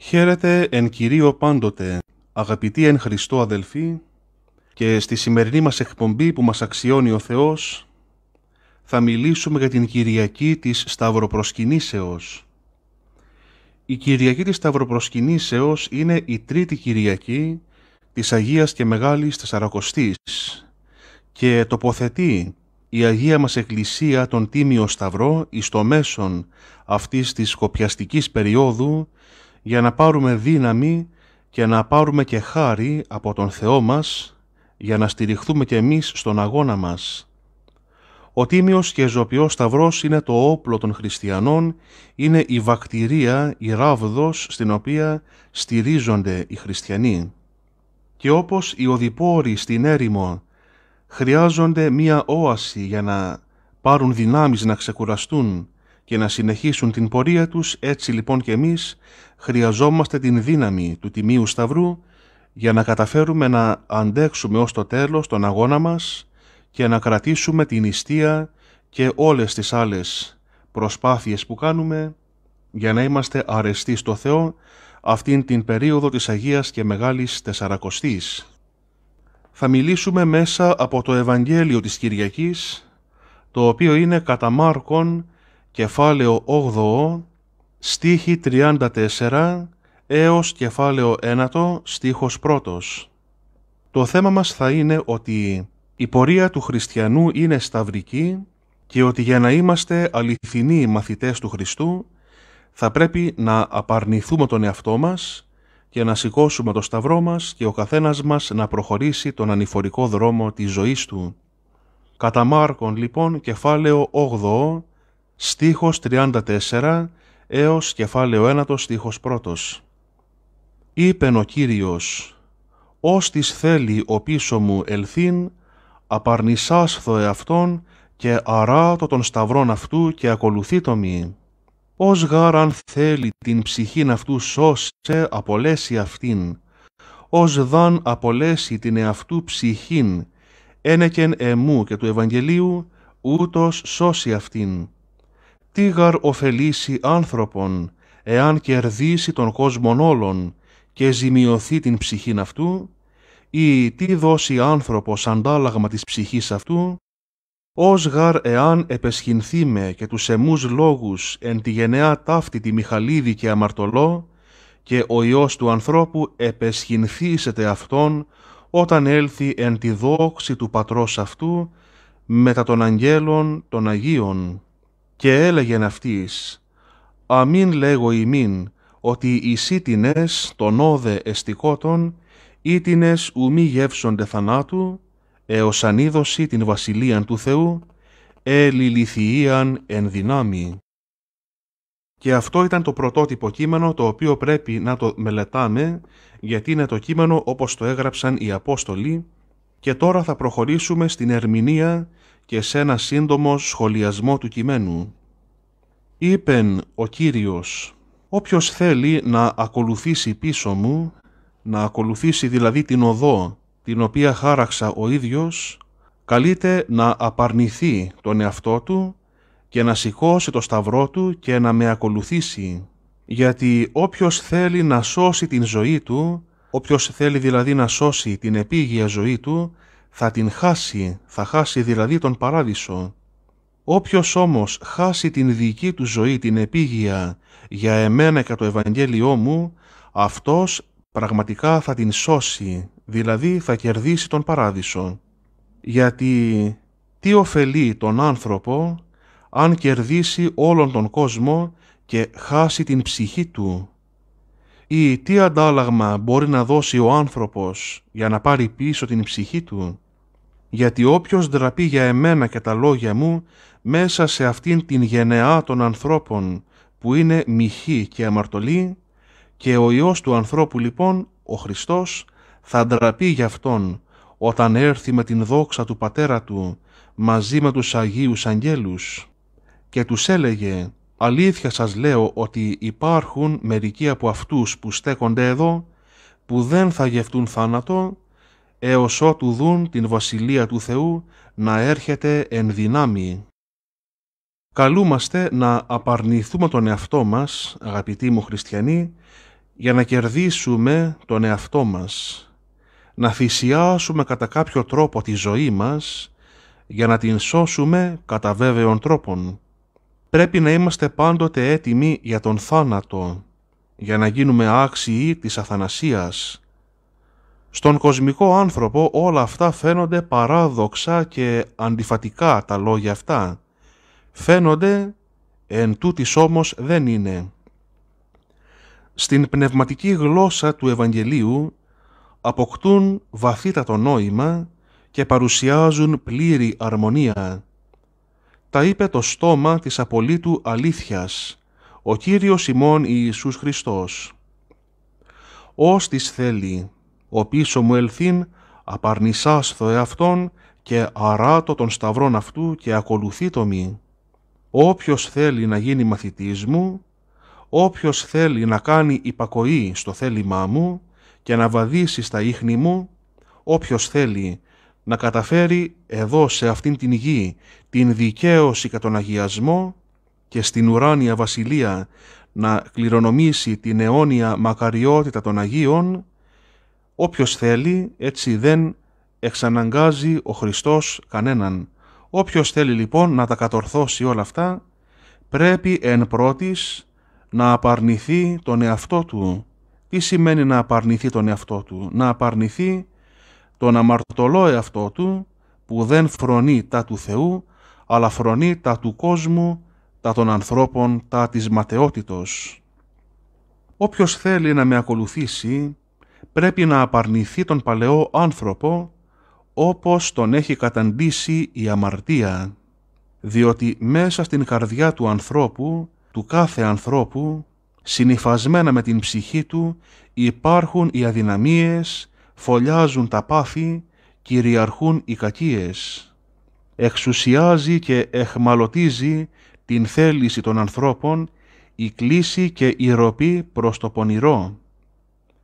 Χαίρετε εν Κυρίω πάντοτε, αγαπητοί εν Χριστώ αδελφοί, και στη σημερινή μας εκπομπή που μας αξιώνει ο Θεός, θα μιλήσουμε για την Κυριακή της Σταυροπροσκυνήσεως. Η Κυριακή της Σταυροπροσκυνήσεως είναι η τρίτη Κυριακή της Αγίας και Μεγάλης Τεσσαρακοστής και τοποθετεί η Αγία μας Εκκλησία τον Τίμιο Σταυρό εις το μέσον αυτής της κοπιαστικής περίοδου για να πάρουμε δύναμη και να πάρουμε και χάρη από τον Θεό μας για να στηριχθούμε και εμείς στον αγώνα μας. Ο τίμιος και ζωπιός σταυρός είναι το όπλο των χριστιανών, είναι η βακτηρία, η ράβδος στην οποία στηρίζονται οι χριστιανοί. Και όπως οι οδηπόροι στην έρημο χρειάζονται μία όαση για να πάρουν δυνάμεις να ξεκουραστούν και να συνεχίσουν την πορεία τους, έτσι λοιπόν και εμείς χρειαζόμαστε την δύναμη του Τιμίου Σταυρού για να καταφέρουμε να αντέξουμε ως το τέλος τον αγώνα μας και να κρατήσουμε την ιστία και όλες τις άλλες προσπάθειες που κάνουμε για να είμαστε αρεστοί στο Θεό αυτήν την περίοδο της Αγίας και Μεγάλης Τεσσαρακοστής. Θα μιλήσουμε μέσα από το Ευαγγέλιο της Κυριακής, το οποίο είναι κατά Μάρκον, κεφάλαιο 8, στίχη 34 έως κεφάλαιο 1 στίχος 1. Το θέμα μας θα είναι ότι η πορεία του χριστιανού είναι σταυρική και ότι για να είμαστε αληθινοί μαθητές του Χριστού θα πρέπει να απαρνηθούμε τον εαυτό μας και να σηκώσουμε το σταυρό μας και ο καθένας μας να προχωρήσει τον ανηφορικό δρόμο της ζωής του. Κατά Μάρκον λοιπόν κεφάλαιο 8 στίχος 34 έως κεφάλαιο ένατος στίχος πρώτος. Είπεν ο Κύριος, «Ως θέλει ο πίσω μου ελθύν, απαρνησάσθω εαυτόν και αράτω των σταυρών αυτού και ακολουθεί το μη. Ως γάραν θέλει την ψυχήν αυτού σώσε απολέσει αυτήν, ως δαν απολέσει την εαυτού ψυχήν, ένεκεν εμού και του Ευαγγελίου, ούτως σώσει αυτήν τι γαρ ωφελήσει άνθρωπον, εάν κερδίσει τον κόσμον όλων και ζημιωθεί την ψυχήν αυτού, ή τι δώσει άνθρωπος αντάλλαγμα της ψυχής αυτού, ως γαρ εάν επεσχυνθεί με και τους εμούς λόγους εν τη γενεά ταύτη τη Μιχαλίδη και αμαρτωλό, και ο Υιός του ανθρώπου επεσχυνθήσεται αυτόν όταν έλθει εν τη δόξη του Πατρός αυτού μετά των αγγέλων των Αγίων. Και έλεγεν αυτής, αμήν λέγω ημίν, ότι οι τινές τον όδε εστικότων, ή ουμί ουμή γεύσονται θανάτου, έως ανίδωση την βασιλείαν του Θεού, ελιλιθιΐαν εν δυνάμει. Και αυτό ήταν το πρωτότυπο κείμενο το οποίο πρέπει να το μελετάμε γιατί είναι το κείμενο όπως το έγραψαν οι Απόστολοι και τώρα θα προχωρήσουμε στην ερμηνεία και σε ένα σύντομο σχολιασμό του κειμένου. Είπεν ο Κύριος, όποιος θέλει να ακολουθήσει πίσω μου, να ακολουθήσει δηλαδή την οδό την οποία χάραξα ο ίδιος, καλείται να απαρνηθεί τον εαυτό του και να σηκώσει το σταυρό του και να με ακολουθήσει. Γιατί όποιος θέλει να σώσει την ζωή του, όποιος θέλει δηλαδή να σώσει την επίγεια ζωή του, θα την χάσει, θα χάσει δηλαδή τον παράδεισο. Όποιος όμως χάσει την δική του ζωή, την επίγεια, για εμένα και το Ευαγγέλιό μου, αυτός πραγματικά θα την σώσει, δηλαδή θα κερδίσει τον παράδεισο. Γιατί τι ωφελεί τον άνθρωπο αν κερδίσει όλον τον κόσμο και χάσει την ψυχή του. Ή τι αντάλλαγμα μπορεί να δώσει ο άνθρωπος για να πάρει πίσω την ψυχή του γιατί όποιος ντραπεί για εμένα και τα λόγια μου μέσα σε αυτήν την γενεά των ανθρώπων που είναι μυχή και αμαρτωλή και ο Υιός του ανθρώπου λοιπόν, ο Χριστός, θα ντραπεί για Αυτόν όταν έρθει με την δόξα του Πατέρα Του μαζί με τους Αγίους Αγγέλους και τους έλεγε «Αλήθεια σας λέω ότι υπάρχουν μερικοί από αυτούς που στέκονται εδώ που δεν θα γευτούν θάνατο έως ότου δουν την Βασιλεία του Θεού να έρχεται εν δυνάμει. Καλούμαστε να απαρνηθούμε τον εαυτό μας, αγαπητοί μου χριστιανοί, για να κερδίσουμε τον εαυτό μας, να θυσιάσουμε κατά κάποιο τρόπο τη ζωή μας, για να την σώσουμε κατά βέβαιον τρόπων. Πρέπει να είμαστε πάντοτε έτοιμοι για τον θάνατο, για να γίνουμε άξιοι της αθανασίας, στον κοσμικό άνθρωπο όλα αυτά φαίνονται παράδοξα και αντιφατικά τα λόγια αυτά. Φαίνονται, εν τούτης όμως δεν είναι. Στην πνευματική γλώσσα του Ευαγγελίου αποκτούν βαθύτατο νόημα και παρουσιάζουν πλήρη αρμονία. Τα είπε το στόμα της απολύτου αλήθειας, ο Κύριος ημών Ιησούς Χριστός. «Ως θέλει, ο πίσω μου ελθύν, το εαυτόν και αράτω των σταυρών αυτού και ακολουθεί το μη. Όποιος θέλει να γίνει μαθητής μου, όποιος θέλει να κάνει υπακοή στο θέλημά μου και να βαδίσει στα ίχνη μου, όποιος θέλει να καταφέρει εδώ σε αυτήν την γη την δικαίωση και τον αγιασμό και στην ουράνια βασιλεία να κληρονομήσει την αιώνια μακαριότητα των Αγίων, Όποιος θέλει, έτσι δεν εξαναγκάζει ο Χριστός κανέναν. Όποιος θέλει λοιπόν να τα κατορθώσει όλα αυτά, πρέπει εν πρώτης να απαρνηθεί τον εαυτό του. Τι σημαίνει να απαρνηθεί τον εαυτό του? Να απαρνηθεί τον αμαρτωλό εαυτό του που δεν φρονεί τα του Θεού, αλλά φρονεί τα του κόσμου, τα των ανθρώπων, τα της ματαιότητος. Όποιος θέλει να με ακολουθήσει, πρέπει να απαρνηθεί τον παλαιό άνθρωπο όπως τον έχει καταντήσει η αμαρτία, διότι μέσα στην καρδιά του ανθρώπου, του κάθε ανθρώπου, συνειφασμένα με την ψυχή του, υπάρχουν οι αδυναμίες, φωλιάζουν τα πάθη, κυριαρχούν οι κακίες. Εξουσιάζει και εχμαλωτίζει την θέληση των ανθρώπων η κλίση και η ροπή προς το πονηρό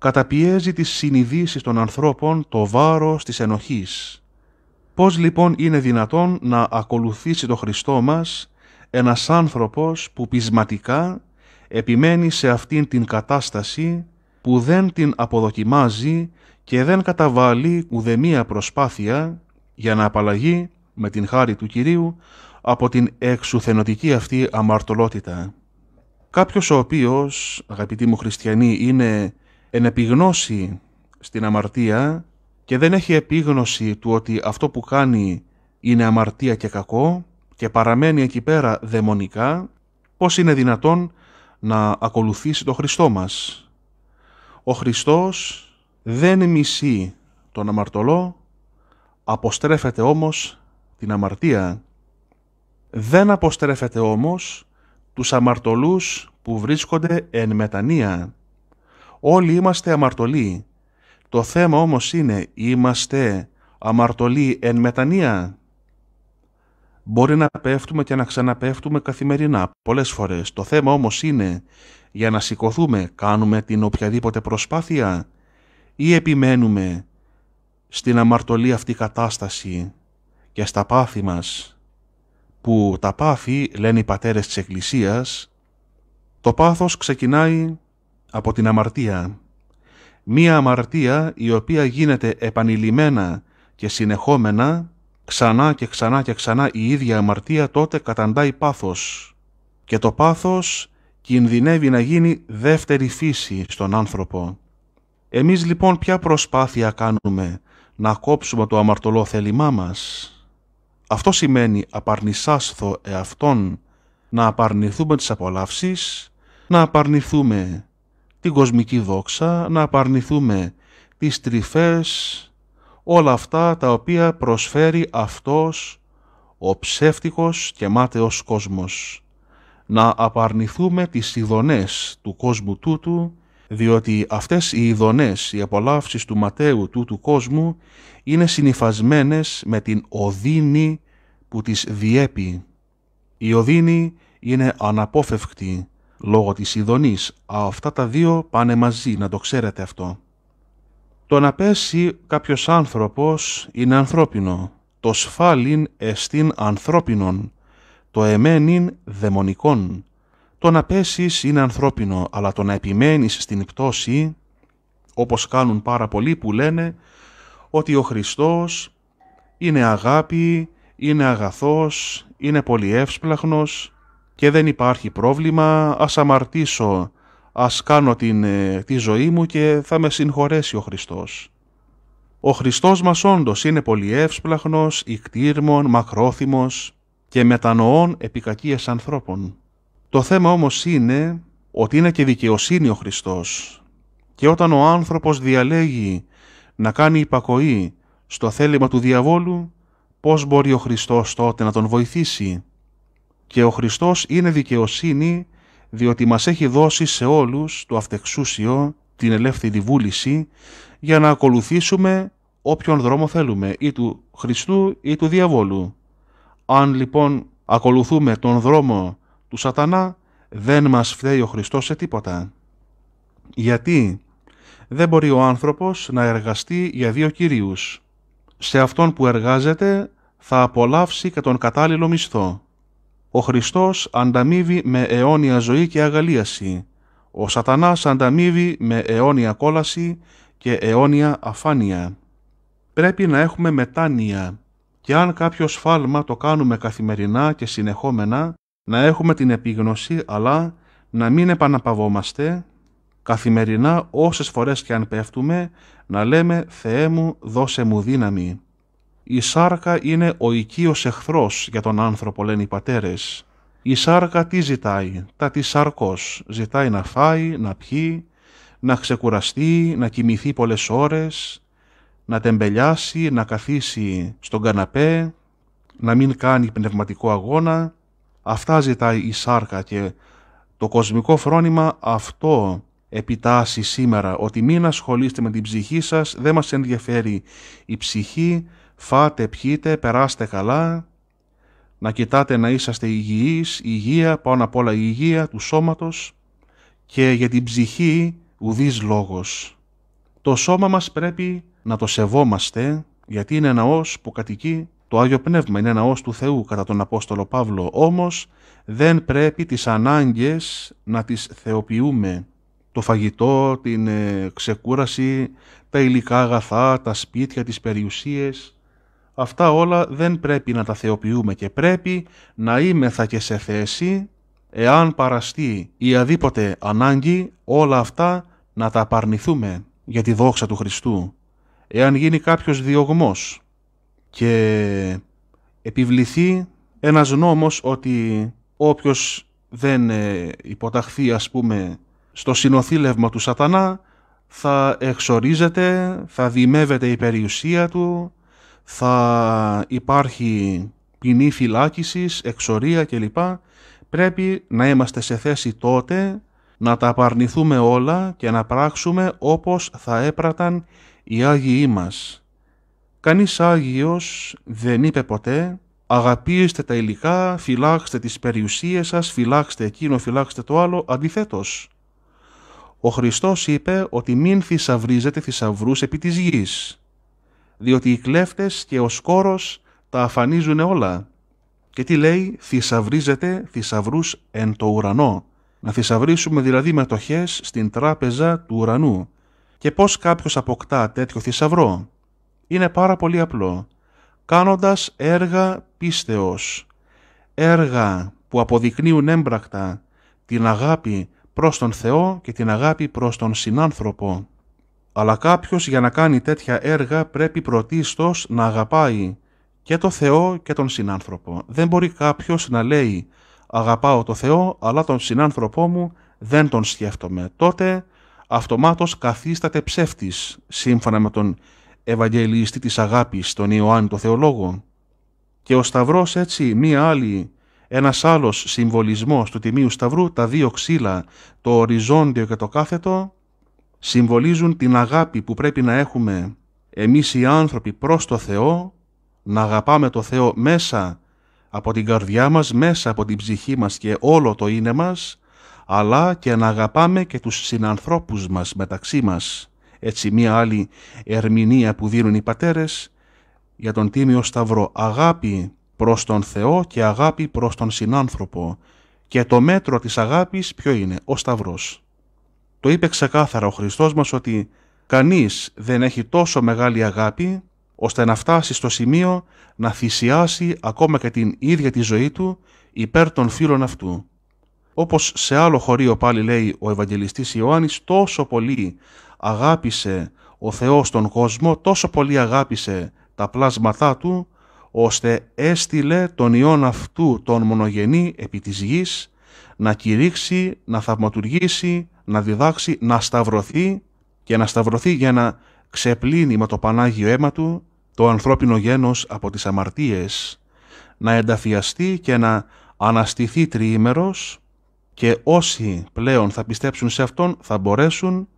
καταπιέζει τις συνειδήσεις των ανθρώπων το βάρος της ενοχής. Πώς λοιπόν είναι δυνατόν να ακολουθήσει το Χριστό μας ένας άνθρωπος που πεισματικά επιμένει σε αυτήν την κατάσταση που δεν την αποδοκιμάζει και δεν καταβάλει ουδεμία προσπάθεια για να απαλλαγεί με την χάρη του Κυρίου από την εξουθενωτική αυτή αμαρτωλότητα. Κάποιος ο οποίος, αγαπητοί μου χριστιανοί, είναι εν επιγνώση στην αμαρτία και δεν έχει επίγνωση του ότι αυτό που κάνει είναι αμαρτία και κακό και παραμένει εκεί πέρα δαιμονικά, πώς είναι δυνατόν να ακολουθήσει το Χριστό μας. Ο Χριστός δεν μισεί τον αμαρτωλό, αποστρέφεται όμως την αμαρτία. Δεν αποστρέφεται όμως τους αμαρτωλούς που βρίσκονται εν μετανία. Όλοι είμαστε αμαρτωλοί. Το θέμα όμως είναι, είμαστε αμαρτωλοί εν μετανία. Μπορεί να πέφτουμε και να ξαναπέφτουμε καθημερινά, πολλές φορές. Το θέμα όμως είναι, για να σηκωθούμε, κάνουμε την οποιαδήποτε προσπάθεια ή επιμένουμε στην αμαρτωλή αυτή κατάσταση και στα πάθη μας, που τα πάθη, λένε οι πατέρες της Εκκλησίας, το πάθος ξεκινάει από την αμαρτία. Μία αμαρτία η οποία γίνεται επανειλημμένα και συνεχόμενα, ξανά και ξανά και ξανά η ίδια αμαρτία τότε καταντάει πάθος. Και το πάθος κινδυνεύει να γίνει δεύτερη φύση στον άνθρωπο. Εμείς λοιπόν ποια προσπάθεια κάνουμε να κόψουμε το αμαρτωλό θέλημά μας. Αυτό σημαίνει απαρνησάσθω εαυτόν να απαρνηθούμε τις απολαύσεις, να απαρνηθούμε την κοσμική δόξα, να απαρνηθούμε τις τρυφές, όλα αυτά τα οποία προσφέρει αυτός ο ψεύτικος και μάταιος κόσμος. Να απαρνηθούμε τις ειδονές του κόσμου τούτου, διότι αυτές οι ειδονές, οι απολαύσεις του ματέου τούτου κόσμου, είναι συνειφασμένες με την οδύνη που τις διέπει. Η οδύνη είναι αναπόφευκτη λόγω της ειδονής. Αυτά τα δύο πάνε μαζί, να το ξέρετε αυτό. Το να πέσει κάποιος άνθρωπος είναι ανθρώπινο. Το σφάλιν εστίν ανθρώπινον. Το εμένιν δαιμονικόν. Το να πέσεις είναι ανθρώπινο, αλλά το να επιμένεις στην πτώση, όπως κάνουν πάρα πολλοί που λένε ότι ο Χριστός είναι αγάπη, είναι αγαθός, είναι πολύ εύσπλαχνος, και δεν υπάρχει πρόβλημα, ας αμαρτήσω, ας κάνω την, ε, τη ζωή μου και θα με συγχωρέσει ο Χριστός. Ο Χριστός μας όντως είναι πολύ εύσπλαχνος, ικτήρμων, μακρόθυμος και μετανοών επικακίες ανθρώπων. Το θέμα όμως είναι ότι είναι και δικαιοσύνη ο Χριστός και όταν ο άνθρωπος διαλέγει να κάνει υπακοή στο θέλημα του διαβόλου, πώς μπορεί ο Χριστός τότε να τον βοηθήσει. Και ο Χριστός είναι δικαιοσύνη διότι μας έχει δώσει σε όλους το αυτεξούσιο, την ελεύθερη βούληση, για να ακολουθήσουμε όποιον δρόμο θέλουμε, ή του Χριστού ή του Διαβόλου. Αν λοιπόν ακολουθούμε τον δρόμο του σατανά, δεν μας φταίει ο Χριστός σε τίποτα. Γιατί δεν μπορεί ο άνθρωπος να εργαστεί για δύο κυρίους. Σε αυτόν που εργάζεται θα απολαύσει και τον κατάλληλο μισθό ο Χριστός ανταμείβει με αιώνια ζωή και αγαλίαση. Ο σατανάς ανταμείβει με αιώνια κόλαση και αιώνια αφάνεια. Πρέπει να έχουμε μετάνοια και αν κάποιος σφάλμα το κάνουμε καθημερινά και συνεχόμενα, να έχουμε την επίγνωση αλλά να μην επαναπαυόμαστε καθημερινά όσες φορές και αν πέφτουμε, να λέμε «Θεέ μου, δώσε μου δύναμη». Η σάρκα είναι ο οικείος εχθρός για τον άνθρωπο, λένε οι πατέρες. Η σάρκα τι ζητάει, τα της σαρκός. Ζητάει να φάει, να πιει, να ξεκουραστεί, να κοιμηθεί πολλές ώρες, να τεμπελιάσει, να καθίσει στον καναπέ, να μην κάνει πνευματικό αγώνα. Αυτά ζητάει η σάρκα και το κοσμικό φρόνημα αυτό επιτάσσει σήμερα, ότι μην ασχολείστε με την ψυχή σας, δεν μας ενδιαφέρει η ψυχή, Φάτε, πιείτε, περάστε καλά, να κοιτάτε να είσαστε υγιείς, υγεία, πάνω απ' όλα η υγεία του σώματος και για την ψυχή ουδής λόγος. Το σώμα μας πρέπει να το σεβόμαστε γιατί είναι ένα ως που κατοικεί το Άγιο Πνεύμα, είναι ως του Θεού κατά τον Απόστολο Παύλο, όμως δεν πρέπει τις ανάγκες να τις θεοποιούμε. Το φαγητό, την ε, ξεκούραση, τα υλικά αγαθά, τα σπίτια, τις περιουσίες, Αυτά όλα δεν πρέπει να τα θεοποιούμε και πρέπει να είμεθα και σε θέση, εάν παραστεί η αδίποτε ανάγκη, όλα αυτά να τα απαρνηθούμε για τη δόξα του Χριστού. Εάν γίνει κάποιος διωγμός και επιβληθεί ένας νόμος ότι όποιος δεν ε, υποταχθεί ας πούμε στο συνοθήλευμα του σατανά θα εξορίζεται, θα δημεύεται η περιουσία του, θα υπάρχει ποινή φυλάκισης, εξορία κλπ. Πρέπει να είμαστε σε θέση τότε να τα απαρνηθούμε όλα και να πράξουμε όπως θα έπραταν οι Άγιοι μας. Κανείς Άγιος δεν είπε ποτέ «Αγαπήστε τα υλικά, φυλάξτε τις περιουσίες σας, φυλάξτε εκείνο, φυλάξτε το άλλο». Αντιθέτως, ο Χριστός είπε ότι μην θησαυρίζετε θησαυρούς επί της γης διότι οι κλέφτες και ο σκόρος τα αφανίζουν όλα. Και τι λέει, θησαυρίζεται θησαυρούς εν το ουρανό. Να θησαυρίσουμε δηλαδή μετοχές στην τράπεζα του ουρανού. Και πώς κάποιος αποκτά τέτοιο θησαυρό. Είναι πάρα πολύ απλό. Κάνοντας έργα πίστεως. Έργα που αποδεικνύουν έμπρακτα την αγάπη προς τον Θεό και την αγάπη προς τον συνάνθρωπο. Αλλά κάποιος για να κάνει τέτοια έργα πρέπει πρωτίστως να αγαπάει και το Θεό και τον συνάνθρωπο. Δεν μπορεί κάποιος να λέει αγαπάω το Θεό αλλά τον συνάνθρωπό μου δεν τον σκέφτομαι. Τότε αυτομάτως καθίσταται ψεύτης σύμφωνα με τον Ευαγγελιστή της Αγάπης, τον Ιωάννη το Θεολόγο. Και ο Σταυρός έτσι μία άλλη, ένας άλλος συμβολισμός του Τιμίου Σταυρού, τα δύο ξύλα, το οριζόντιο και το κάθετο, συμβολίζουν την αγάπη που πρέπει να έχουμε εμείς οι άνθρωποι προς το Θεό, να αγαπάμε το Θεό μέσα από την καρδιά μας, μέσα από την ψυχή μας και όλο το είναι μας, αλλά και να αγαπάμε και τους συνανθρώπους μας μεταξύ μας. Έτσι μία άλλη ερμηνεία που δίνουν οι πατέρες για τον Τίμιο Σταυρό. Αγάπη προς τον Θεό και αγάπη προς τον συνάνθρωπο. Και το μέτρο της αγάπης ποιο είναι, ο Σταυρός. Το είπε ξεκάθαρα ο Χριστός μας ότι κανείς δεν έχει τόσο μεγάλη αγάπη ώστε να φτάσει στο σημείο να θυσιάσει ακόμα και την ίδια τη ζωή του υπέρ των φίλων αυτού. Όπως σε άλλο χωρίο πάλι λέει ο Ευαγγελιστής Ιωάννης, τόσο πολύ αγάπησε ο Θεός τον κόσμο, τόσο πολύ αγάπησε τα πλάσματά του, ώστε έστειλε τον Υιόν αυτού τον μονογενή επί της γης, να κηρύξει, να θαυματουργήσει, να διδάξει να σταυρωθεί και να σταυρωθεί για να ξεπλύνει με το Πανάγιο αίμα του το ανθρώπινο γένος από τις αμαρτίες, να ενταφιαστεί και να αναστηθεί τριήμερος και όσοι πλέον θα πιστέψουν σε Αυτόν θα μπορέσουν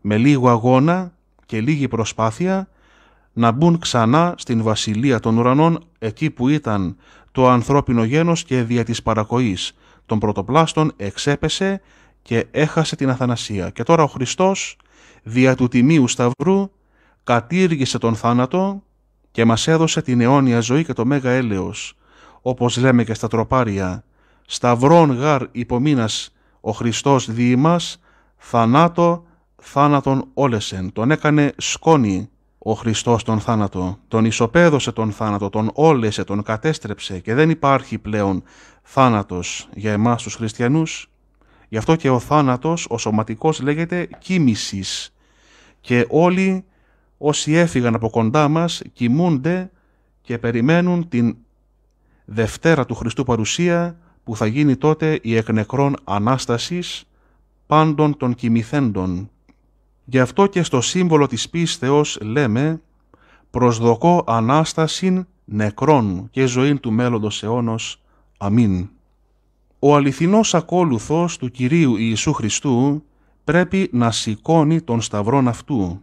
με λίγο αγώνα και λίγη προσπάθεια να μπουν ξανά στην βασιλεία των ουρανών εκεί που ήταν το ανθρώπινο γένος και δια της παρακοής των πρωτοπλάστων εξέπεσε και έχασε την αθανασία. Και τώρα ο Χριστός, δια του τιμίου σταυρού, κατήργησε τον θάνατο και μας έδωσε την αιώνια ζωή και το μέγα έλεος, όπως λέμε και στα τροπάρια. Σταυρών γαρ υπομείνας ο Χριστός διή μας, θανάτο θάνατον όλεσεν. Τον έκανε σκόνη ο Χριστός τον θάνατο, τον ισοπαίδωσε τον θάνατο, τον όλεσε, τον κατέστρεψε και δεν υπάρχει πλέον θάνατος για εμάς τους χριστιανούς, Γι' αυτό και ο θάνατος, ο σωματικός λέγεται κοίμησης και όλοι όσοι έφυγαν από κοντά μας κοιμούνται και περιμένουν την Δευτέρα του Χριστού παρουσία που θα γίνει τότε η εκ νεκρών Ανάστασης πάντων των κοιμηθέντων. Γι' αυτό και στο σύμβολο της πίστεως λέμε «Προσδοκώ Ανάστασιν νεκρών και ζωήν του μέλλοντος αιώνος. Αμήν». Ο αληθινός ακόλουθος του Κυρίου Ιησού Χριστού πρέπει να σηκώνει τον σταυρόν αυτού,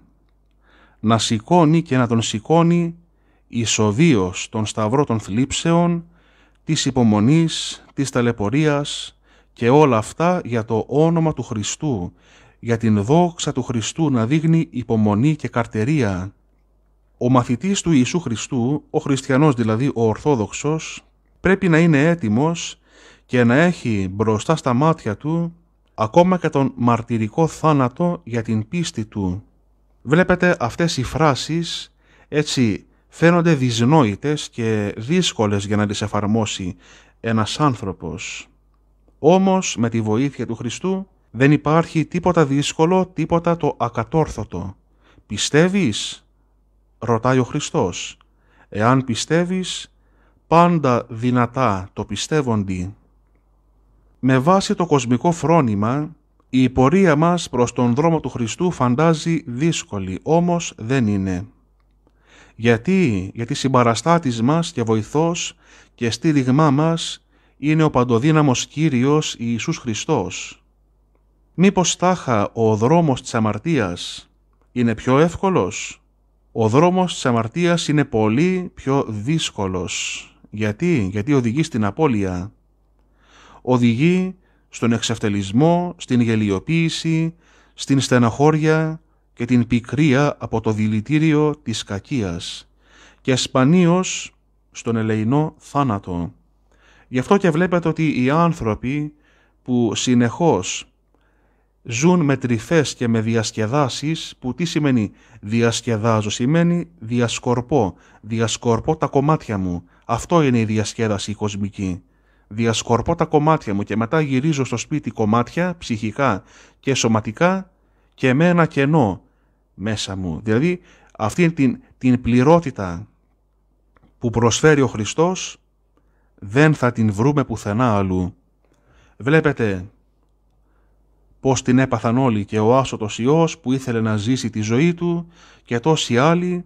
να σηκώνει και να τον σηκώνει ισοδίως τον σταυρό των θλίψεων, της υπομονής, της ταλαιπωρίας και όλα αυτά για το όνομα του Χριστού, για την δόξα του Χριστού να δείχνει υπομονή και καρτερία. Ο μαθητής του Ιησού Χριστού, ο χριστιανός δηλαδή ο Ορθόδοξος, πρέπει να είναι έτοιμος και να έχει μπροστά στα μάτια του ακόμα και τον μαρτυρικό θάνατο για την πίστη του. Βλέπετε αυτές οι φράσεις έτσι φαίνονται δυσνόητες και δύσκολες για να τις εφαρμόσει ένας άνθρωπος. Όμως με τη βοήθεια του Χριστού δεν υπάρχει τίποτα δύσκολο, τίποτα το ακατόρθωτο. «Πιστεύεις» ρωτάει ο Χριστός. «Εάν πιστεύεις, πάντα δυνατά το πιστεύοντι». Με βάση το κοσμικό φρόνημα, η πορεία μας προς τον δρόμο του Χριστού φαντάζει δύσκολη, όμως δεν είναι. Γιατί, γιατί συμπαραστάτης μας και βοηθός και στήριγμά μας είναι ο παντοδύναμος Κύριος Ιησούς Χριστός. Μήπως τάχα ο δρόμος της αμαρτίας είναι πιο εύκολος. Ο δρόμος της αμαρτίας είναι πολύ πιο δύσκολος. Γιατί, γιατί οδηγεί στην απώλεια οδηγεί στον εξευτελισμό, στην γελιοποίηση, στην στεναχώρια και την πικρία από το δηλητήριο της κακίας και σπανίως στον ελεηνό θάνατο. Γι' αυτό και βλέπετε ότι οι άνθρωποι που συνεχώς ζουν με τρυφές και με διασκεδάσεις, που τι σημαίνει διασκεδάζω, σημαίνει διασκορπώ, διασκορπώ τα κομμάτια μου. Αυτό είναι η διασκέδαση κοσμική διασκορπώ τα κομμάτια μου και μετά γυρίζω στο σπίτι κομμάτια ψυχικά και σωματικά και με ένα κενό μέσα μου. Δηλαδή αυτή την, την πληρότητα που προσφέρει ο Χριστός δεν θα την βρούμε πουθενά αλλού. Βλέπετε πώς την έπαθαν όλοι και ο άσωτος Υιός που ήθελε να ζήσει τη ζωή του και τόσοι άλλοι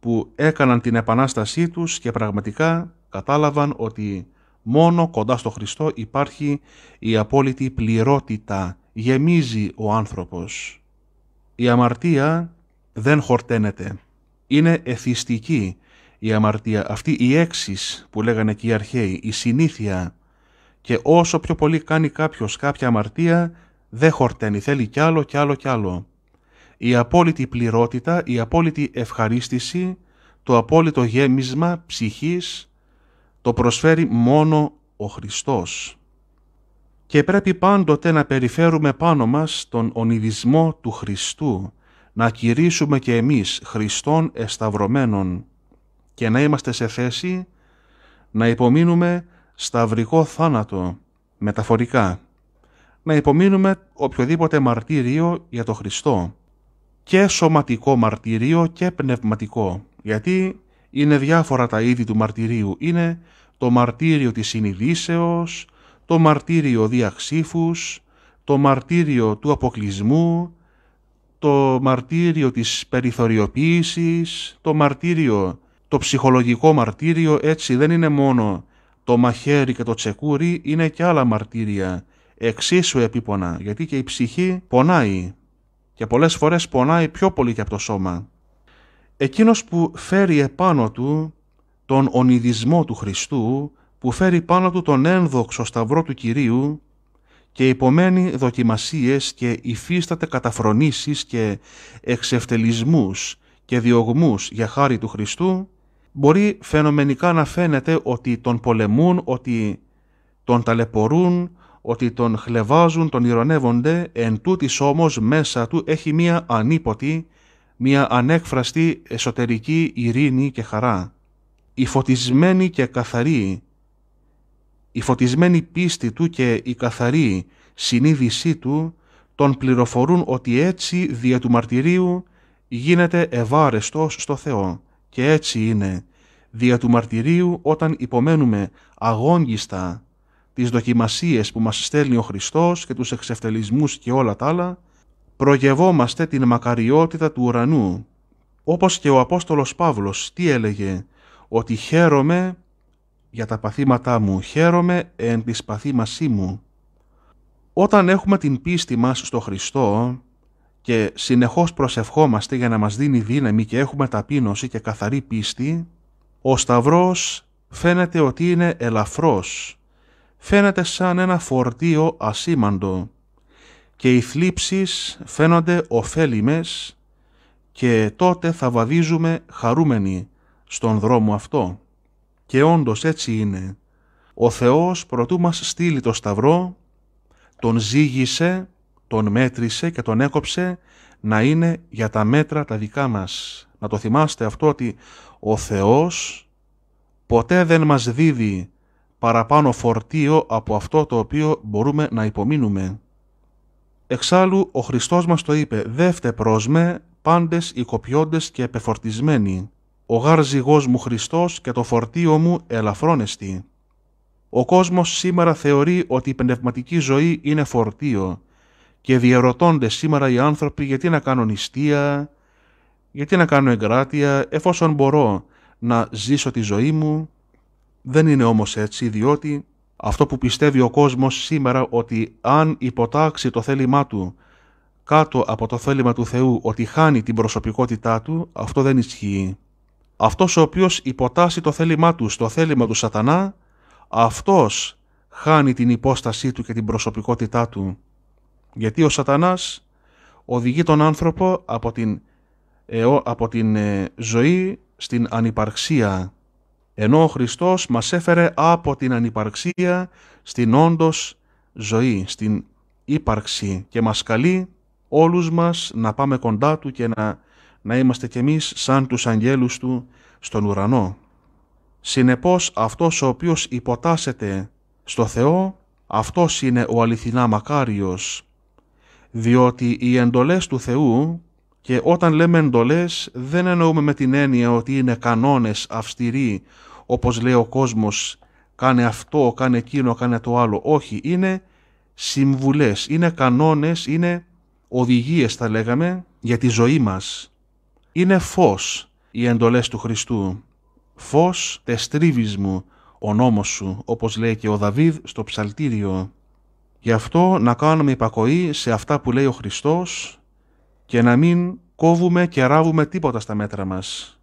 που έκαναν την επανάστασή τους και πραγματικά κατάλαβαν ότι Μόνο κοντά στο Χριστό υπάρχει η απόλυτη πληρότητα, γεμίζει ο άνθρωπος. Η αμαρτία δεν χορταίνεται. Είναι εθιστική η αμαρτία. Αυτή η έξις που λέγανε και οι αρχαίοι, η συνήθεια. Και όσο πιο πολύ κάνει κάποιος κάποια αμαρτία, δεν χορταίνει, θέλει κι άλλο, κι άλλο, κι άλλο. Η απόλυτη πληρότητα, η απόλυτη ευχαρίστηση, το απόλυτο γέμισμα ψυχής, το προσφέρει μόνο ο Χριστός. Και πρέπει πάντοτε να περιφέρουμε πάνω μας τον ονειδισμό του Χριστού, να κηρύσουμε και εμείς Χριστόν εσταυρωμένων και να είμαστε σε θέση να υπομείνουμε σταυρικό θάνατο, μεταφορικά, να υπομείνουμε οποιοδήποτε μαρτύριο για το Χριστό, και σωματικό μαρτύριο και πνευματικό, γιατί είναι διάφορα τα είδη του μαρτυρίου. Είναι το μαρτύριο της συνειδήσεως, το μαρτύριο διαξήφους, το μαρτύριο του αποκλεισμού, το μαρτύριο της περιθωριοποίησης, το μαρτύριο, το ψυχολογικό μαρτύριο, έτσι δεν είναι μόνο το μαχαίρι και το τσεκούρι, είναι και άλλα μαρτύρια, εξίσου επίπονα, γιατί και η ψυχή πονάει και πολλές φορές πονάει πιο πολύ και από το σώμα εκείνος που φέρει επάνω του τον ονειδισμό του Χριστού, που φέρει πάνω του τον ένδοξο σταυρό του Κυρίου και υπομένει δοκιμασίες και υφίσταται καταφρονήσεις και εξευτελισμούς και διωγμούς για χάρη του Χριστού, μπορεί φαινομενικά να φαίνεται ότι τον πολεμούν, ότι τον ταλαιπωρούν, ότι τον χλεβάζουν, τον ηρωνεύονται, εν τούτης όμως μέσα του έχει μία ανίποτη μια ανέκφραστη εσωτερική ειρήνη και χαρά. Η φωτισμένη και καθαρή, η φωτισμένη πίστη του και η καθαρή συνείδησή του τον πληροφορούν ότι έτσι δια του μαρτυρίου γίνεται ευάρεστος στο Θεό και έτσι είναι δια του μαρτυρίου όταν υπομένουμε αγώνιστα τις δοκιμασίες που μας στέλνει ο Χριστός και τους εξευτελισμούς και όλα τα άλλα προγευόμαστε την μακαριότητα του ουρανού. Όπως και ο Απόστολος Παύλος, τι έλεγε, ότι χαίρομαι για τα παθήματά μου, χαίρομαι εν της παθήμασή μου. Όταν έχουμε την πίστη μας στο Χριστό και συνεχώς προσευχόμαστε για να μας δίνει δύναμη και έχουμε ταπείνωση και καθαρή πίστη, ο Σταυρός φαίνεται ότι είναι ελαφρός, φαίνεται σαν ένα φορτίο ασήμαντο και οι θλίψεις φαίνονται ωφέλιμες και τότε θα βαδίζουμε χαρούμενοι στον δρόμο αυτό. Και όντως έτσι είναι. Ο Θεός προτού μας στείλει το σταυρό, τον ζήγησε, τον μέτρησε και τον έκοψε να είναι για τα μέτρα τα δικά μας. Να το θυμάστε αυτό ότι ο Θεός ποτέ δεν μας δίδει παραπάνω φορτίο από αυτό το οποίο μπορούμε να υπομείνουμε. Εξάλλου ο Χριστός μας το είπε «Δεύτε προς με, πάντες οικοποιώντες και επεφορτισμένοι. Ο γάρ μου Χριστός και το φορτίο μου ελαφρώνεστη». Ο κόσμος σήμερα θεωρεί ότι η πνευματική ζωή είναι φορτίο και διερωτώνται σήμερα οι άνθρωποι γιατί να κάνω νηστεία, γιατί να κάνω εγκράτεια εφόσον μπορώ να ζήσω τη ζωή μου. Δεν είναι όμως έτσι διότι αυτό που πιστεύει ο κόσμος σήμερα ότι αν υποτάξει το θέλημά του κάτω από το θέλημα του Θεού ότι χάνει την προσωπικότητά του, αυτό δεν ισχύει. Αυτός ο οποίος υποτάσσει το θέλημά του στο θέλημα του σατανά, αυτός χάνει την υπόστασή του και την προσωπικότητά του. Γιατί ο σατανάς οδηγεί τον άνθρωπο από την, από την ε, ζωή στην ανυπαρξία ενώ ο Χριστός μας έφερε από την ανυπαρξία στην όντως ζωή, στην ύπαρξη και μας καλεί όλους μας να πάμε κοντά Του και να, να είμαστε κι εμείς σαν τους αγγέλους Του στον ουρανό. Συνεπώς αυτός ο οποίος υποτάσσεται στο Θεό, αυτός είναι ο αληθινά μακάριος, διότι οι εντολές του Θεού και όταν λέμε εντολές δεν εννοούμε με την έννοια ότι είναι κανόνες αυστηροί όπως λέει ο κόσμος κάνε αυτό, κάνε εκείνο, κάνε το άλλο. Όχι, είναι συμβουλές, είναι κανόνες, είναι οδηγίες θα λέγαμε για τη ζωή μας. Είναι φως οι εντολές του Χριστού. Φως τεστρίβισμου μου ο νόμος σου, όπως λέει και ο Δαβίδ στο ψαλτήριο. Γι' αυτό να κάνουμε υπακοή σε αυτά που λέει ο Χριστός και να μην κόβουμε και ράβουμε τίποτα στα μέτρα μας.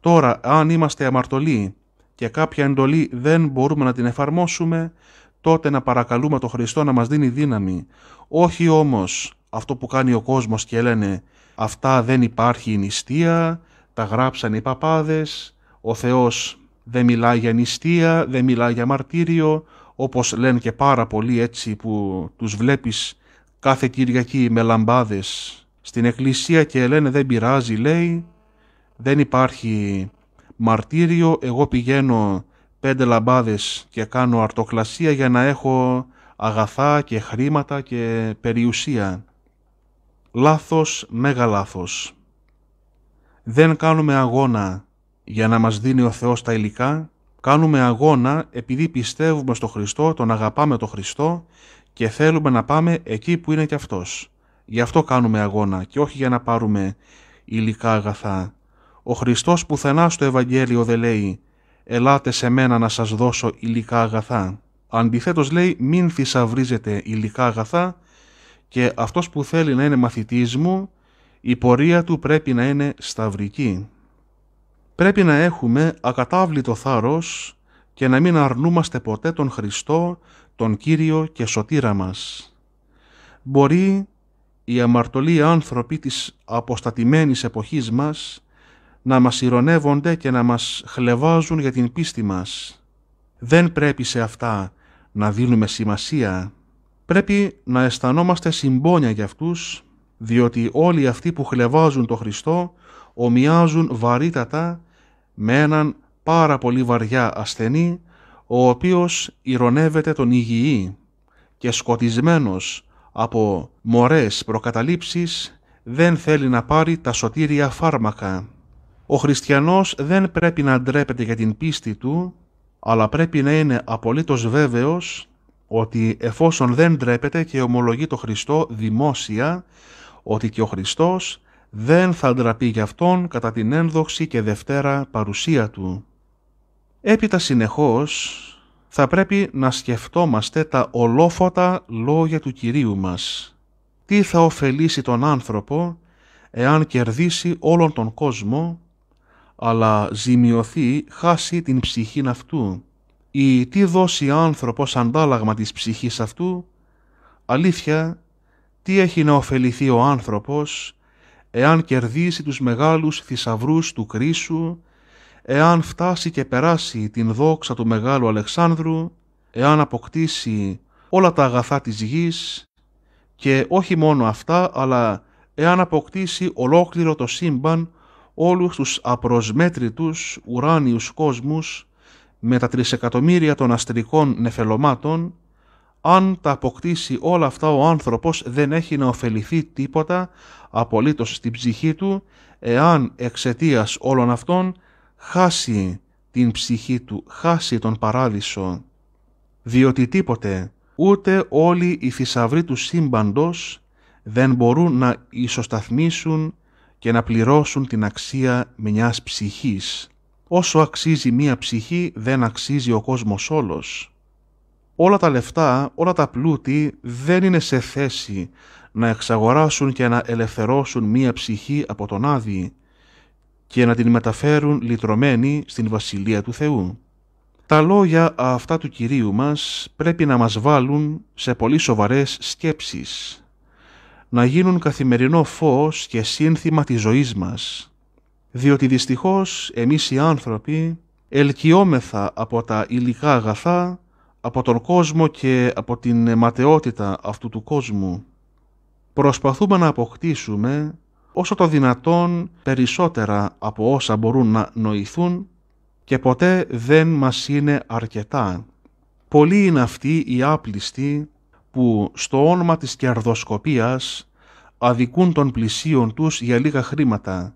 Τώρα, αν είμαστε αμαρτωλοί και κάποια εντολή δεν μπορούμε να την εφαρμόσουμε, τότε να παρακαλούμε τον Χριστό να μας δίνει δύναμη. Όχι όμως αυτό που κάνει ο κόσμος και λένε «αυτά δεν υπάρχει η νηστεία, τα γράψαν οι παπάδες, ο Θεός δεν μιλάει για νηστεία, δεν μιλάει για μαρτύριο», όπως λένε και πάρα πολλοί έτσι που τους βλέπεις κάθε Κυριακή με λαμπάδες στην εκκλησία και λένε δεν πειράζει λέει, δεν υπάρχει μαρτύριο, εγώ πηγαίνω πέντε λαμπάδες και κάνω αρτοκλασία για να έχω αγαθά και χρήματα και περιουσία. Λάθος, μέγα λάθος. Δεν κάνουμε αγώνα για να μας δίνει ο Θεός τα υλικά, κάνουμε αγώνα επειδή πιστεύουμε στο Χριστό, τον αγαπάμε τον Χριστό και θέλουμε να πάμε εκεί που είναι και Αυτός. Γι' αυτό κάνουμε αγώνα και όχι για να πάρουμε υλικά αγαθά. Ο Χριστός πουθενά στο Ευαγγέλιο δεν λέει «Ελάτε σε μένα να σας δώσω υλικά αγαθά». Αντιθέτως λέει «Μην θησαυρίζετε υλικά αγαθά» και αυτός που θέλει να είναι μαθητής μου, η πορεία του πρέπει να είναι σταυρική. Πρέπει να έχουμε ακατάβλητο θάρρος και να μην αρνούμαστε ποτέ τον Χριστό, τον Κύριο και Σωτήρα μας. Μπορεί οι αμαρτωλοί άνθρωποι της αποστατημένης εποχής μας να μας ηρωνεύονται και να μας χλεβάζουν για την πίστη μας. Δεν πρέπει σε αυτά να δίνουμε σημασία. Πρέπει να αισθανόμαστε συμπόνια για αυτούς, διότι όλοι αυτοί που χλεβάζουν το Χριστό ομοιάζουν βαρύτατα με έναν πάρα πολύ βαριά ασθενή, ο οποίος ηρωνεύεται τον υγιή και σκοτισμένος από μορές προκαταλήψεις δεν θέλει να πάρει τα σωτήρια φάρμακα. Ο χριστιανός δεν πρέπει να ντρέπεται για την πίστη του, αλλά πρέπει να είναι απολύτως βέβαιος ότι εφόσον δεν ντρέπεται και ομολογεί το Χριστό δημόσια, ότι και ο Χριστός δεν θα ντραπεί γι' αυτόν κατά την ένδοξη και δευτέρα παρουσία του. Έπειτα συνεχώς θα πρέπει να σκεφτόμαστε τα ολόφωτα λόγια του Κυρίου μας. Τι θα ωφελήσει τον άνθρωπο εάν κερδίσει όλον τον κόσμο, αλλά ζημιωθεί, χάσει την ψυχήν αυτού. Ή τι δώσει άνθρωπος αντάλλαγμα της ψυχής αυτού. Αλήθεια, τι έχει να ωφεληθεί ο άνθρωπος εάν κερδίσει τους μεγάλους θησαυρούς του κρίσου, εάν φτάσει και περάσει την δόξα του Μεγάλου Αλεξάνδρου, εάν αποκτήσει όλα τα αγαθά της γης και όχι μόνο αυτά, αλλά εάν αποκτήσει ολόκληρο το σύμπαν όλους τους απροσμέτρητους ουράνιους κόσμους με τα τρισεκατομμύρια των αστρικών νεφελωμάτων, αν τα αποκτήσει όλα αυτά ο άνθρωπος δεν έχει να ωφεληθεί τίποτα απολύτως στην ψυχή του, εάν εξαιτίας όλων αυτών χάσει την ψυχή του, χάσει τον παράδεισο, διότι τίποτε, ούτε όλοι οι θησαυροί του σύμπαντος δεν μπορούν να ισοσταθμίσουν και να πληρώσουν την αξία μιας ψυχής. Όσο αξίζει μία ψυχή δεν αξίζει ο κόσμος όλος. Όλα τα λεφτά, όλα τα πλούτη δεν είναι σε θέση να εξαγοράσουν και να ελευθερώσουν μία ψυχή από τον Άδη, και να την μεταφέρουν λυτρωμένη στην Βασιλεία του Θεού. Τα λόγια αυτά του Κυρίου μας πρέπει να μας βάλουν σε πολύ σοβαρές σκέψεις, να γίνουν καθημερινό φως και σύνθημα της ζωής μας, διότι δυστυχώς εμείς οι άνθρωποι ελκυόμεθα από τα υλικά αγαθά, από τον κόσμο και από την ματαιότητα αυτού του κόσμου. Προσπαθούμε να αποκτήσουμε όσο το δυνατόν περισσότερα από όσα μπορούν να νοηθούν και ποτέ δεν μας είναι αρκετά. Πολλοί είναι αυτοί οι άπλιστοι που στο όνομα της κερδοσκοπίας αδικούν των πλησίων τους για λίγα χρήματα,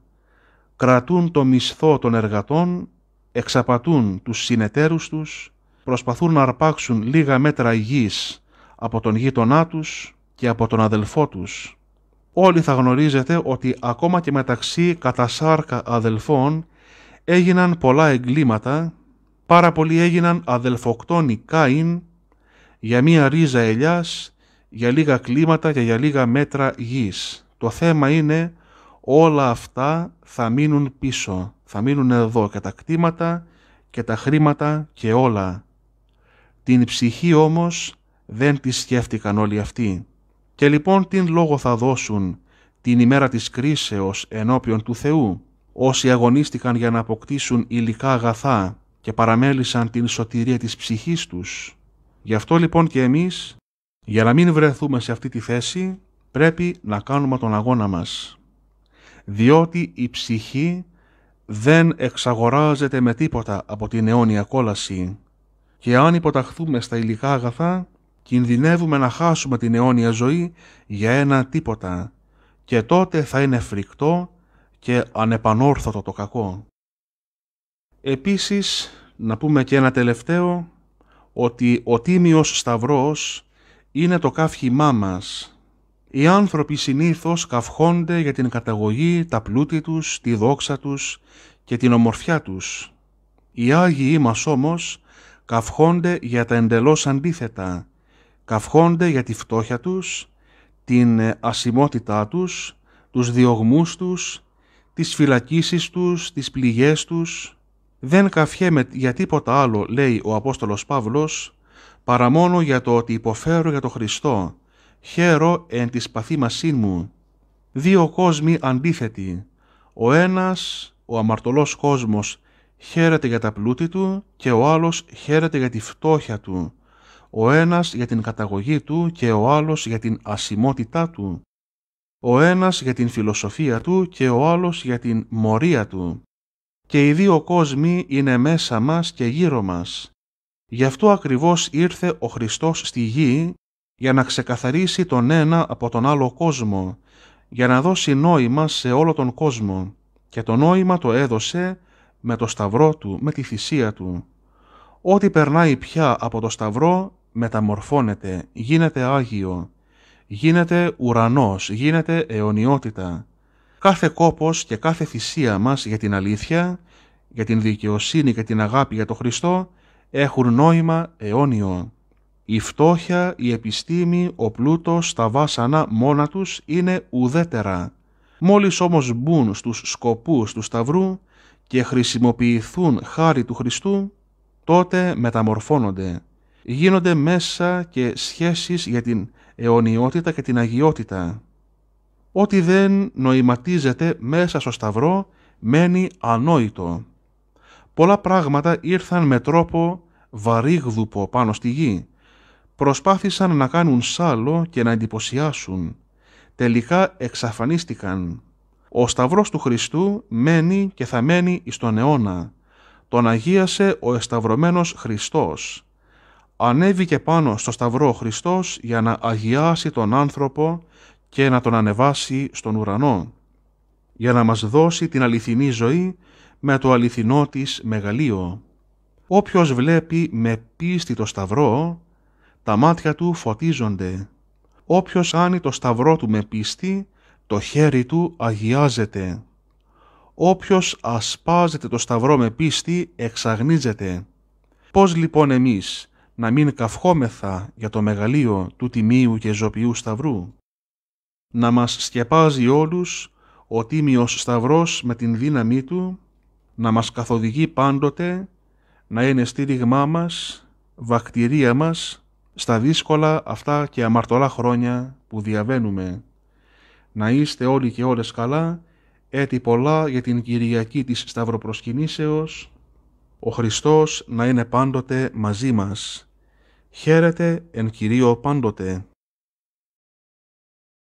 κρατούν το μισθό των εργατών, εξαπατούν τους συνεταίρους τους, προσπαθούν να αρπάξουν λίγα μέτρα γης από τον γείτονά τους και από τον αδελφό τους όλοι θα γνωρίζετε ότι ακόμα και μεταξύ κατασάρκα αδελφών έγιναν πολλά εγκλήματα, πάρα πολλοί έγιναν αδελφοκτόνοι Κάιν για μία ρίζα ελιάς, για λίγα κλίματα και για λίγα μέτρα γης. Το θέμα είναι όλα αυτά θα μείνουν πίσω, θα μείνουν εδώ και τα κτήματα και τα χρήματα και όλα. Την ψυχή όμως δεν τη σκέφτηκαν όλοι αυτοί. Και λοιπόν τι λόγο θα δώσουν την ημέρα της κρίσεως ενώπιον του Θεού, όσοι αγωνίστηκαν για να αποκτήσουν υλικά αγαθά και παραμέλησαν την σωτηρία της ψυχής τους. Γι' αυτό λοιπόν και εμείς, για να μην βρεθούμε σε αυτή τη θέση, πρέπει να κάνουμε τον αγώνα μας. Διότι η ψυχή δεν εξαγοράζεται με τίποτα από την αιώνια κόλαση και αν υποταχθούμε στα υλικά αγαθά, κινδυνεύουμε να χάσουμε την αιώνια ζωή για ένα τίποτα και τότε θα είναι φρικτό και ανεπανόρθωτο το κακό. Επίσης, να πούμε και ένα τελευταίο, ότι ο Τίμιος Σταυρός είναι το καύχημά μας. Οι άνθρωποι συνήθως καυχώνται για την καταγωγή, τα πλούτη τους, τη δόξα τους και την ομορφιά τους. Οι Άγιοι μας όμως καυχώνται για τα εντελώς αντίθετα, Καυχόνται για τη φτώχεια τους, την ε, ασημότητά τους, τους διωγμούς τους, τις φυλακίσεις τους, τις πληγές τους. Δεν καυχέμαι για τίποτα άλλο, λέει ο Απόστολος Παύλος, παρά μόνο για το ότι υποφέρω για το Χριστό, χαίρο εν της παθήμασή μου. Δύο κόσμοι αντίθετοι. Ο ένας, ο αμαρτωλός κόσμος, χαίρεται για τα πλούτη του και ο άλλος χαίρεται για τη φτώχεια του ο ένας για την καταγωγή του και ο άλλος για την ασημότητά του, ο ένας για την φιλοσοφία του και ο άλλος για την μορία του. Και οι δύο κόσμοι είναι μέσα μας και γύρω μας. Γι' αυτό ακριβώς ήρθε ο Χριστός στη γη για να ξεκαθαρίσει τον ένα από τον άλλο κόσμο, για να δώσει νόημα σε όλο τον κόσμο. Και το νόημα το έδωσε με το σταυρό του, με τη θυσία του. Ό,τι περνάει πια από το σταυρό μεταμορφώνεται, γίνεται Άγιο, γίνεται ουρανός, γίνεται αιωνιότητα. Κάθε κόπος και κάθε θυσία μας για την αλήθεια, για την δικαιοσύνη και την αγάπη για τον Χριστό έχουν νόημα αιώνιο. Η φτώχεια, η επιστήμη, ο πλούτος, τα βάσανα μόνα τους είναι ουδέτερα. Μόλις όμως μπουν στους σκοπούς του Σταυρού και χρησιμοποιηθούν χάρη του Χριστού, τότε μεταμορφώνονται γίνονται μέσα και σχέσεις για την αιωνιότητα και την αγιότητα. Ό,τι δεν νοηματίζεται μέσα στο σταυρό μένει ανόητο. Πολλά πράγματα ήρθαν με τρόπο βαρύγδουπο πάνω στη γη. Προσπάθησαν να κάνουν σάλο και να εντυπωσιάσουν. Τελικά εξαφανίστηκαν. Ο σταυρός του Χριστού μένει και θα μένει εις τον αιώνα. Τον αγίασε ο εσταυρωμένος Χριστός ανέβηκε πάνω στο σταυρό ο Χριστός για να αγιάσει τον άνθρωπο και να τον ανεβάσει στον ουρανό, για να μας δώσει την αληθινή ζωή με το αληθινό της μεγαλείο. Όποιος βλέπει με πίστη το σταυρό, τα μάτια του φωτίζονται. Όποιος άνει το σταυρό του με πίστη, το χέρι του αγιάζεται. Όποιος ασπάζεται το σταυρό με πίστη, εξαγνίζεται. Πώς λοιπόν εμείς, να μην καυχόμεθα για το μεγαλείο του τιμίου και ζωπιού σταυρού. Να μας σκεπάζει όλους ο τίμιος σταυρός με την δύναμή του, να μας καθοδηγεί πάντοτε, να είναι στήριγμά μας, βακτηρία μας, στα δύσκολα αυτά και αμαρτωλά χρόνια που διαβαίνουμε. Να είστε όλοι και όλες καλά, έτη πολλά για την Κυριακή της Σταυροπροσκυνήσεως, ο Χριστός να είναι πάντοτε μαζί μας. Χαίρετε εν Κυρίω πάντοτε.